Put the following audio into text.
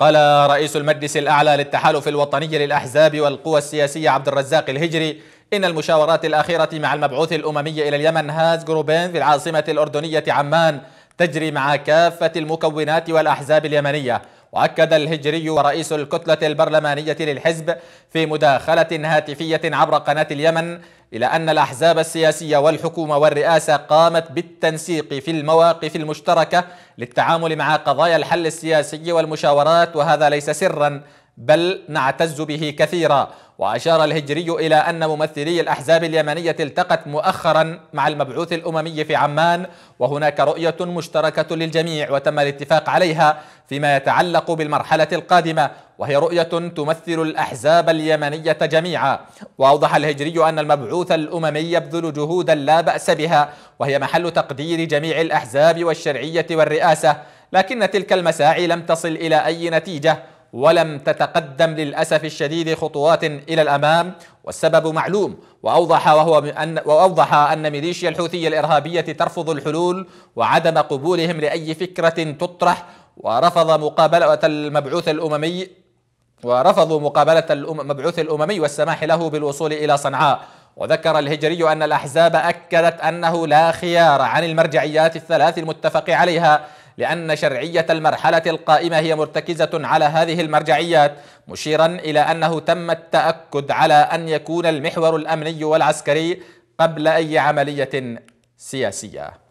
قال رئيس المجلس الأعلى للتحالف الوطني للأحزاب والقوى السياسية عبد الرزاق الهجري إن المشاورات الأخيرة مع المبعوث الأممي إلى اليمن هاز جروبين في العاصمة الأردنية عمان تجري مع كافة المكونات والأحزاب اليمنية وأكد الهجري ورئيس الكتلة البرلمانية للحزب في مداخلة هاتفية عبر قناة اليمن إلى أن الأحزاب السياسية والحكومة والرئاسة قامت بالتنسيق في المواقف المشتركة للتعامل مع قضايا الحل السياسي والمشاورات وهذا ليس سرا بل نعتز به كثيرا وأشار الهجري إلى أن ممثلي الأحزاب اليمنية التقت مؤخرا مع المبعوث الأممي في عمان وهناك رؤية مشتركة للجميع وتم الاتفاق عليها فيما يتعلق بالمرحلة القادمة وهي رؤية تمثل الأحزاب اليمنية جميعا وأوضح الهجري أن المبعوث الأممي يبذل جهودا لا بأس بها وهي محل تقدير جميع الأحزاب والشرعية والرئاسة لكن تلك المساعي لم تصل إلى أي نتيجة ولم تتقدم للأسف الشديد خطوات إلى الأمام والسبب معلوم وأوضح وهو أن وأوضح أن ميليشيا الحوثية الإرهابية ترفض الحلول وعدم قبولهم لأي فكرة تطرح ورفض مقابلة المبعوث الأممي ورفضوا مقابلة المبعوث الأممي والسماح له بالوصول إلى صنعاء وذكر الهجري أن الأحزاب أكدت أنه لا خيار عن المرجعيات الثلاث المتفق عليها لأن شرعية المرحلة القائمة هي مرتكزة على هذه المرجعيات مشيرا إلى أنه تم التأكد على أن يكون المحور الأمني والعسكري قبل أي عملية سياسية